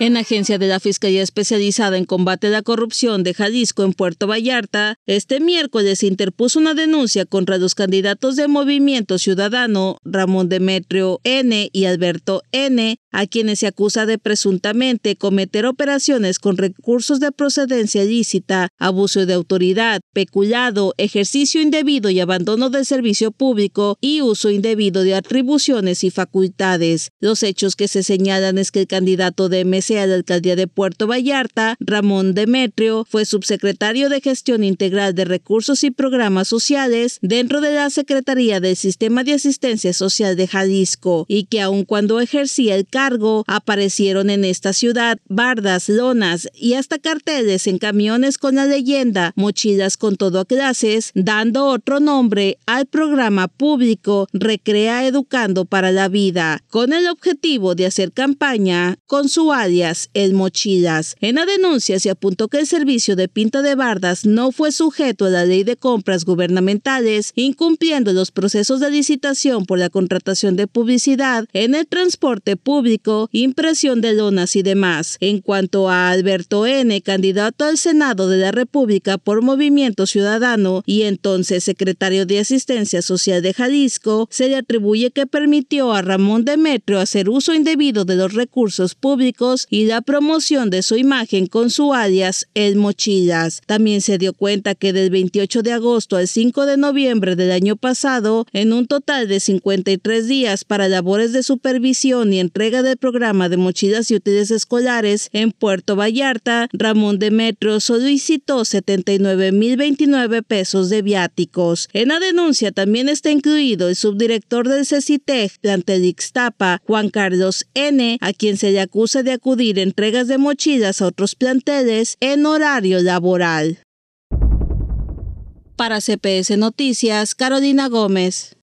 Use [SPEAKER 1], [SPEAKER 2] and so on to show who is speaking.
[SPEAKER 1] En agencia de la Fiscalía Especializada en Combate a la Corrupción de Jalisco en Puerto Vallarta, este miércoles interpuso una denuncia contra los candidatos de Movimiento Ciudadano, Ramón Demetrio N. y Alberto N., a quienes se acusa de presuntamente cometer operaciones con recursos de procedencia ilícita, abuso de autoridad, peculado, ejercicio indebido y abandono del servicio público y uso indebido de atribuciones y facultades. Los hechos que se señalan es que el candidato de sea la Alcaldía de Puerto Vallarta, Ramón Demetrio fue subsecretario de Gestión Integral de Recursos y Programas Sociales dentro de la Secretaría del Sistema de Asistencia Social de Jalisco y que aun cuando ejercía el cargo aparecieron en esta ciudad bardas, lonas y hasta carteles en camiones con la leyenda Mochilas con todo a clases, dando otro nombre al programa público Recrea Educando para la Vida, con el objetivo de hacer campaña con su área el en En la denuncia se apuntó que el servicio de pinta de bardas no fue sujeto a la ley de compras gubernamentales, incumpliendo los procesos de licitación por la contratación de publicidad en el transporte público, impresión de lonas y demás. En cuanto a Alberto N., candidato al Senado de la República por Movimiento Ciudadano y entonces secretario de Asistencia Social de Jalisco, se le atribuye que permitió a Ramón Demetrio hacer uso indebido de los recursos públicos y la promoción de su imagen con su alias El Mochilas. También se dio cuenta que del 28 de agosto al 5 de noviembre del año pasado, en un total de 53 días para labores de supervisión y entrega del programa de mochilas y útiles escolares en Puerto Vallarta, Ramón Demetrio solicitó 79.029 pesos de viáticos. En la denuncia también está incluido el subdirector del CECITEG, plantel Tapa, Juan Carlos N., a quien se le acusa de entregas de mochilas a otros planteles en horario laboral. Para CPS Noticias, Carolina Gómez.